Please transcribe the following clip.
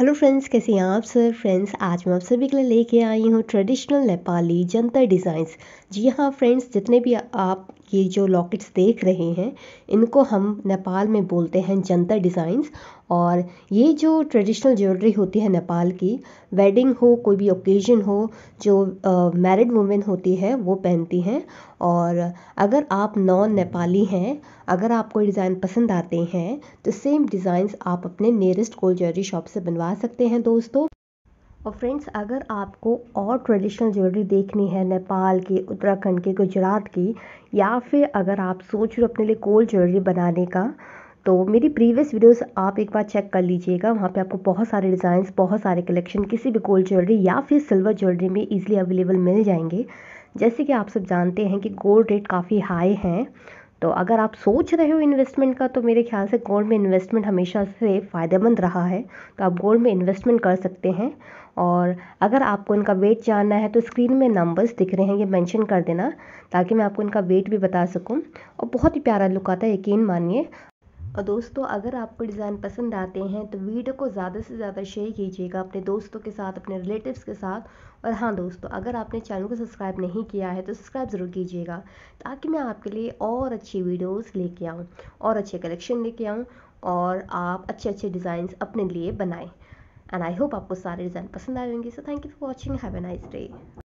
hello friends कैसे हैं आप सर फ्रेंड्स आज मैं आप सभी के लिए लेके आई हूँ ट्रेडिशनल नेपाली जंतर डिज़ाइंस जी हाँ फ्रेंड्स जितने भी आप ये जो लॉकेट्स देख रहे हैं इनको हम नेपाल में बोलते हैं जंतर डिज़ाइंस और ये जो ट्रेडिशनल ज्वेलरी होती है नेपाल की वेडिंग हो कोई भी ओकेज़न हो जो मैरिड वुमेन होती है वो पहनती हैं और अगर आप नॉन नेपाली हैं अगर आपको डिज़ाइन पसंद आते हैं तो सेम डिज़ाइंस आप अपने नियरेस्ट गोल्ड ज्वेलरी शॉप से बनवा सकते हैं दोस्तों और फ्रेंड्स अगर आपको और ट्रेडिशनल ज्वेलरी देखनी है नेपाल की उत्तराखंड के गुजरात की या फिर अगर आप सोच रहे हो अपने लिए कोल्ड ज्वेलरी बनाने का तो मेरी प्रीवियस वीडियोस आप एक बार चेक कर लीजिएगा वहाँ पे आपको बहुत सारे डिज़ाइंस बहुत सारे कलेक्शन किसी भी गोल्ड ज्वेलरी या फिर सिल्वर ज्वेलरी में ईजिली अवेलेबल मिल जाएंगे जैसे कि आप सब जानते हैं कि गोल्ड रेट काफ़ी हाई हैं तो अगर आप सोच रहे हो इन्वेस्टमेंट का तो मेरे ख्याल से गोल्ड में इन्वेस्टमेंट हमेशा से फ़ायदेमंद रहा है तो आप गोल्ड में इन्वेस्टमेंट कर सकते हैं और अगर आपको इनका वेट जानना है तो स्क्रीन में नंबर्स दिख रहे हैं ये मेंशन कर देना ताकि मैं आपको इनका वेट भी बता सकूं और बहुत ही प्यारा लुक आता है यकीन मानिए और दोस्तों अगर आपको डिज़ाइन पसंद आते हैं तो वीडियो को ज़्यादा से ज़्यादा शेयर कीजिएगा अपने दोस्तों के साथ अपने रिलेटिव्स के साथ और हाँ दोस्तों अगर आपने चैनल को सब्सक्राइब नहीं किया है तो सब्सक्राइब ज़रूर कीजिएगा ताकि मैं आपके लिए और अच्छी वीडियोस लेके आऊँ और अच्छे कलेक्शन लेके आऊँ और आप अच्छे अच्छे डिज़ाइन अपने लिए बनाएँ एंड आई होप आपको सारे डिज़ाइन पसंद आए होंगे so thank you for watching have a nice day